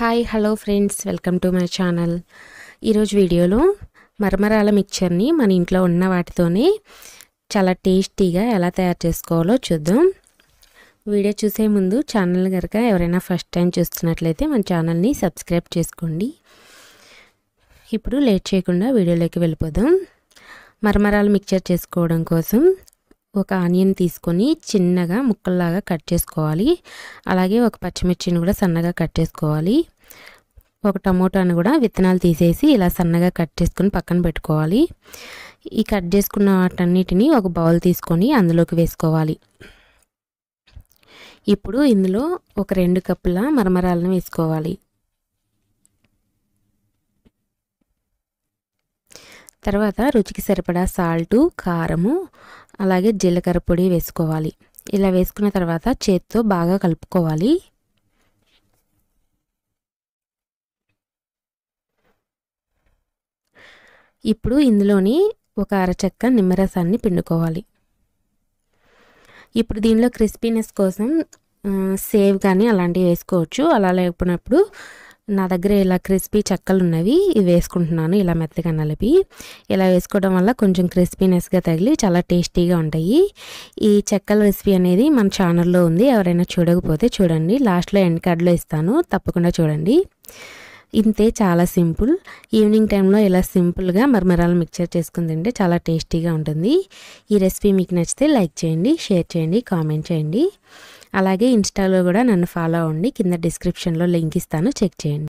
hi hello friends welcome to my channel ఈరోజు వీడియోలో మరమరాల మిక్చర్ని మన ఇంట్లో ఉన్న వాటితోనే చాలా టేస్టీగా ఎలా తయారు చేసుకోవాలో చూద్దాం వీడియో చూసే ముందు ఛానల్ కనుక ఎవరైనా ఫస్ట్ టైం చూస్తున్నట్లయితే మన ఛానల్ని సబ్స్క్రైబ్ చేసుకోండి ఇప్పుడు లేట్ చేయకుండా వీడియోలోకి వెళ్ళిపోదాం మరమరాల మిక్చర్ చేసుకోవడం కోసం ఒక ఆనియన్ తీసుకొని చిన్నగా ముక్కల్లాగా కట్ చేసుకోవాలి అలాగే ఒక పచ్చిమిర్చిని కూడా సన్నగా కట్ చేసుకోవాలి ఒక టమోటాను కూడా విత్తనాలు తీసేసి ఇలా సన్నగా కట్ చేసుకొని పక్కన పెట్టుకోవాలి ఈ కట్ చేసుకున్న వాటన్నిటిని ఒక బౌల్ తీసుకొని అందులోకి వేసుకోవాలి ఇప్పుడు ఇందులో ఒక రెండు కప్పుల మరమరాలను వేసుకోవాలి తర్వాత రుచికి సరిపడా సాల్టు కారము అలాగే జీలకర్ర పొడి వేసుకోవాలి ఇలా వేసుకున్న తర్వాత చేతితో బాగా కలుపుకోవాలి ఇప్పుడు ఇందులోని ఒక అరచక్క నిమ్మరసాన్ని పిండుకోవాలి ఇప్పుడు దీనిలో క్రిస్పీనెస్ కోసం సేవ్ కానీ అలాంటివి వేసుకోవచ్చు అలా లేకపోయినప్పుడు నా దగ్గర ఇలా క్రిస్పీ చెక్కలు ఉన్నవి ఇవి వేసుకుంటున్నాను ఇలా మెత్తగా నలిపి ఇలా వేసుకోవడం వల్ల కొంచెం క్రిస్పీనెస్గా తగిలి చాలా టేస్టీగా ఉంటాయి ఈ చెక్కల రెసిపీ అనేది మన ఛానల్లో ఉంది ఎవరైనా చూడకపోతే చూడండి లాస్ట్లో ఎండ్ కార్డ్లో ఇస్తాను తప్పకుండా చూడండి ఇంతే చాలా సింపుల్ ఈవినింగ్ టైంలో ఇలా సింపుల్గా మరమరాలు మిక్చర్ చేసుకుని తింటే చాలా టేస్టీగా ఉంటుంది ఈ రెసిపీ మీకు నచ్చితే లైక్ చేయండి షేర్ చేయండి కామెంట్ చేయండి అలాగే ఇన్స్టాలో కూడా నన్ను ఫాలో అవ్వండి కింద డిస్క్రిప్షన్లో లింక్ ఇస్తాను చెక్ చేయండి